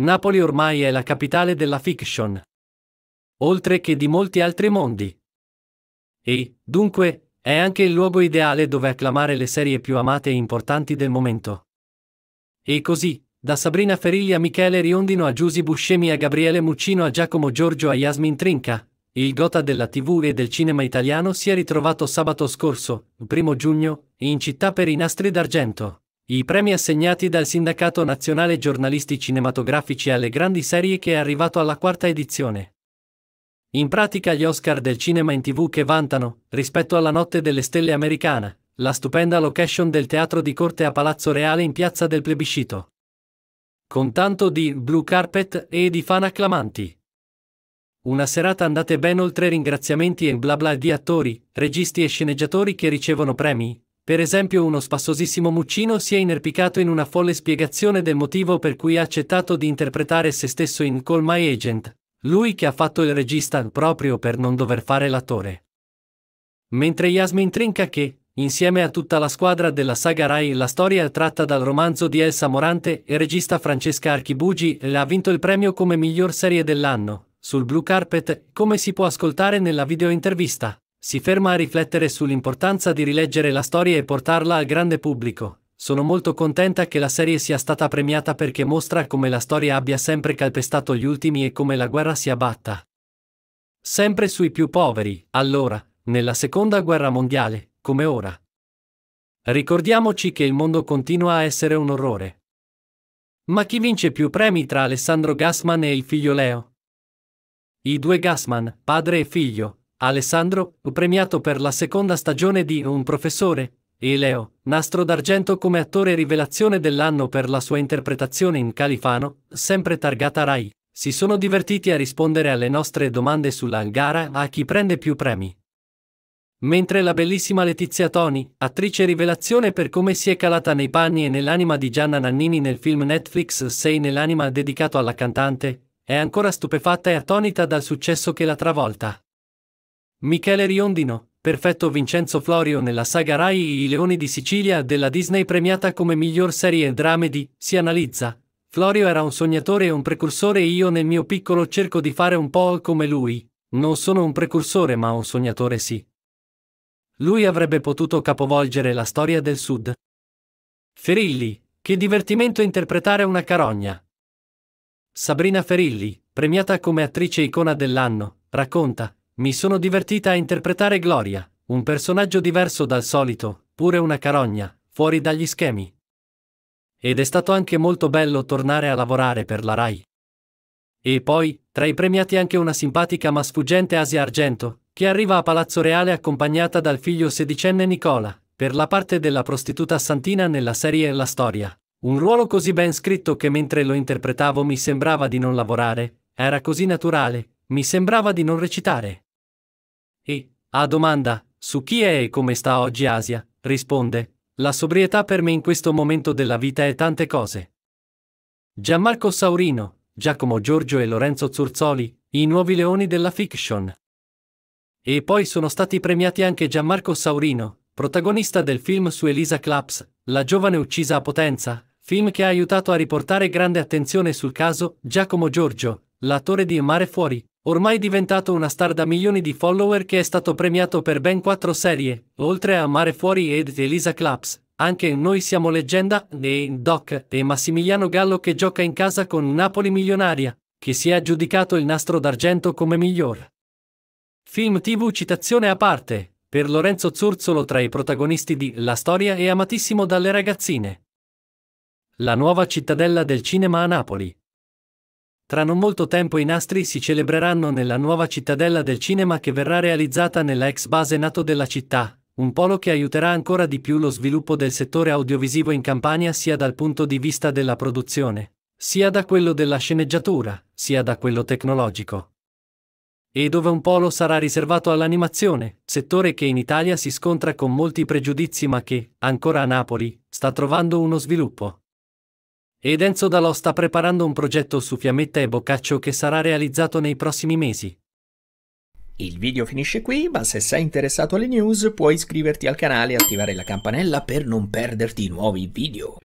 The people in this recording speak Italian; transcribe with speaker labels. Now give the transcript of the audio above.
Speaker 1: Napoli ormai è la capitale della fiction, oltre che di molti altri mondi. E, dunque, è anche il luogo ideale dove acclamare le serie più amate e importanti del momento. E così, da Sabrina Ferilli a Michele Riondino a Giusy Buscemi a Gabriele Muccino a Giacomo Giorgio a Yasmin Trinca, il gota della TV e del cinema italiano si è ritrovato sabato scorso, 1 giugno, in città per i nastri d'argento. I premi assegnati dal Sindacato Nazionale Giornalisti Cinematografici alle grandi serie che è arrivato alla quarta edizione. In pratica gli Oscar del cinema in tv che vantano, rispetto alla Notte delle Stelle americana, la stupenda location del teatro di corte a Palazzo Reale in piazza del plebiscito. Con tanto di blue carpet e di fan acclamanti. Una serata andate ben oltre ringraziamenti e bla bla di attori, registi e sceneggiatori che ricevono premi, per esempio uno spassosissimo Muccino si è inerpicato in una folle spiegazione del motivo per cui ha accettato di interpretare se stesso in Call My Agent, lui che ha fatto il regista proprio per non dover fare l'attore. Mentre Yasmin Trinca che, insieme a tutta la squadra della saga Rai, la storia è tratta dal romanzo di Elsa Morante e regista Francesca Archibugi ha vinto il premio come miglior serie dell'anno, sul blue carpet, come si può ascoltare nella videointervista. Si ferma a riflettere sull'importanza di rileggere la storia e portarla al grande pubblico. Sono molto contenta che la serie sia stata premiata perché mostra come la storia abbia sempre calpestato gli ultimi e come la guerra si abbatta. Sempre sui più poveri, allora, nella seconda guerra mondiale, come ora. Ricordiamoci che il mondo continua a essere un orrore. Ma chi vince più premi tra Alessandro Gassman e il figlio Leo? I due Gassman, padre e figlio, Alessandro, premiato per la seconda stagione di Un professore, e Leo, nastro d'argento come attore rivelazione dell'anno per la sua interpretazione in Califano, sempre targata Rai, si sono divertiti a rispondere alle nostre domande sulla gara a chi prende più premi. Mentre la bellissima Letizia Toni, attrice rivelazione per come si è calata nei panni e nell'anima di Gianna Nannini nel film Netflix Sei nell'anima dedicato alla cantante, è ancora stupefatta e attonita dal successo che l'ha travolta. Michele Riondino, perfetto Vincenzo Florio nella saga Rai I Leoni di Sicilia della Disney premiata come miglior serie dramedy, si analizza. Florio era un sognatore e un precursore e io nel mio piccolo cerco di fare un po' come lui. Non sono un precursore ma un sognatore sì. Lui avrebbe potuto capovolgere la storia del Sud. Ferilli, che divertimento interpretare una carogna. Sabrina Ferilli, premiata come attrice icona dell'anno, racconta, mi sono divertita a interpretare Gloria, un personaggio diverso dal solito, pure una carogna, fuori dagli schemi. Ed è stato anche molto bello tornare a lavorare per la RAI. E poi, tra i premiati anche una simpatica ma sfuggente Asia Argento, che arriva a Palazzo Reale accompagnata dal figlio sedicenne Nicola, per la parte della prostituta Santina nella serie La Storia. Un ruolo così ben scritto che mentre lo interpretavo mi sembrava di non lavorare, era così naturale, mi sembrava di non recitare. A ah, domanda, su chi è e come sta oggi Asia, risponde, la sobrietà per me in questo momento della vita è tante cose. Gianmarco Saurino, Giacomo Giorgio e Lorenzo Zurzoli, i nuovi leoni della fiction. E poi sono stati premiati anche Gianmarco Saurino, protagonista del film su Elisa Claps, La giovane uccisa a Potenza, film che ha aiutato a riportare grande attenzione sul caso Giacomo Giorgio, l'attore di Mare Fuori, ormai diventato una star da milioni di follower che è stato premiato per ben quattro serie, oltre a Mare Fuori ed Elisa Claps, anche Noi siamo leggenda, e Doc e Massimiliano Gallo che gioca in casa con Napoli Milionaria, che si è aggiudicato il nastro d'argento come miglior. Film TV citazione a parte, per Lorenzo Zurzolo tra i protagonisti di La storia è amatissimo dalle ragazzine. La nuova cittadella del cinema a Napoli. Tra non molto tempo i nastri si celebreranno nella nuova cittadella del cinema che verrà realizzata nella ex base NATO della città, un polo che aiuterà ancora di più lo sviluppo del settore audiovisivo in Campania sia dal punto di vista della produzione, sia da quello della sceneggiatura, sia da quello tecnologico. E dove un polo sarà riservato all'animazione, settore che in Italia si scontra con molti pregiudizi ma che, ancora a Napoli, sta trovando uno sviluppo. Ed Enzo Dalò sta preparando un progetto su fiammetta e boccaccio che sarà realizzato nei prossimi mesi. Il video finisce qui, ma se sei interessato alle news puoi iscriverti al canale e attivare la campanella per non perderti i nuovi video.